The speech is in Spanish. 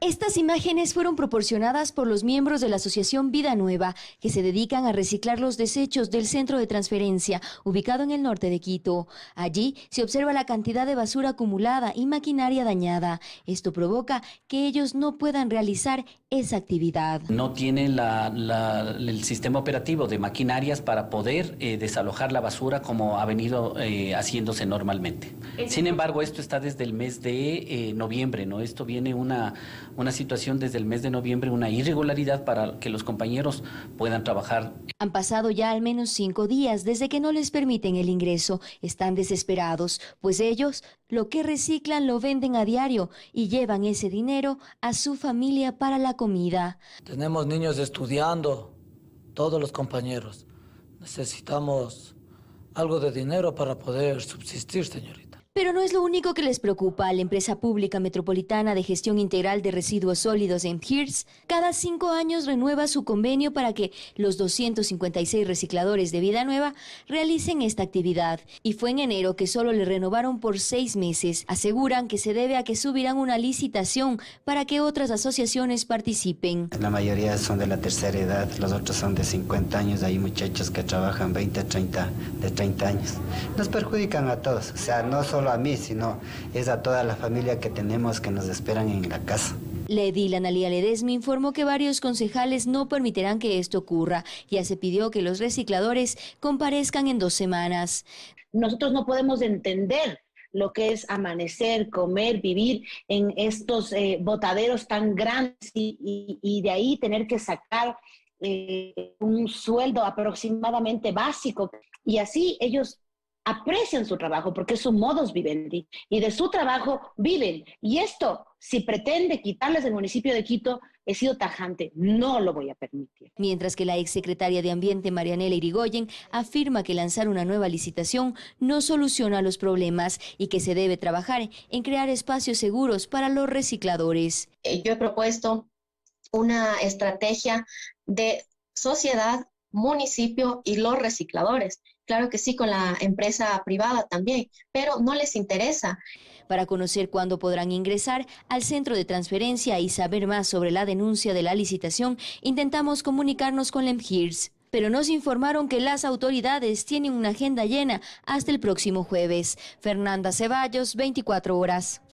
Estas imágenes fueron proporcionadas por los miembros de la Asociación Vida Nueva, que se dedican a reciclar los desechos del centro de transferencia, ubicado en el norte de Quito. Allí se observa la cantidad de basura acumulada y maquinaria dañada. Esto provoca que ellos no puedan realizar esa actividad. No tiene el sistema operativo de maquinarias para poder eh, desalojar la basura como ha venido eh, haciéndose normalmente. Sin embargo, esto está desde el mes de eh, noviembre, ¿no? Esto viene una una situación desde el mes de noviembre, una irregularidad para que los compañeros puedan trabajar. Han pasado ya al menos cinco días desde que no les permiten el ingreso. Están desesperados, pues ellos lo que reciclan lo venden a diario y llevan ese dinero a su familia para la comida. Tenemos niños estudiando, todos los compañeros. Necesitamos algo de dinero para poder subsistir, señorita. Pero no es lo único que les preocupa a la empresa pública metropolitana de gestión integral de residuos sólidos en Hirs. Cada cinco años renueva su convenio para que los 256 recicladores de Vida Nueva realicen esta actividad. Y fue en enero que solo le renovaron por seis meses. Aseguran que se debe a que subirán una licitación para que otras asociaciones participen. La mayoría son de la tercera edad, los otros son de 50 años. Hay muchachos que trabajan 20, 30, de 30 años. Nos perjudican a todos. O sea, no solo a mí, sino es a toda la familia que tenemos que nos esperan en la casa. Lady Lanalia Ledes Ledesma informó que varios concejales no permitirán que esto ocurra. Ya se pidió que los recicladores comparezcan en dos semanas. Nosotros no podemos entender lo que es amanecer, comer, vivir en estos eh, botaderos tan grandes y, de ahí tener que sacar eh, un sueldo aproximadamente básico. Y así ellos aprecian su trabajo porque es modos modus vivendi y de su trabajo viven. Y esto, si pretende quitarles el municipio de Quito, he sido tajante, no lo voy a permitir. Mientras que la ex secretaria de Ambiente, Marianela Irigoyen, afirma que lanzar una nueva licitación no soluciona los problemas y que se debe trabajar en crear espacios seguros para los recicladores. Eh, yo he propuesto una estrategia de sociedad municipio y los recicladores. Claro que sí, con la empresa privada también, pero no les interesa. Para conocer cuándo podrán ingresar al centro de transferencia y saber más sobre la denuncia de la licitación, intentamos comunicarnos con LEMGIRS, pero nos informaron que las autoridades tienen una agenda llena hasta el próximo jueves. Fernanda Ceballos, 24 horas.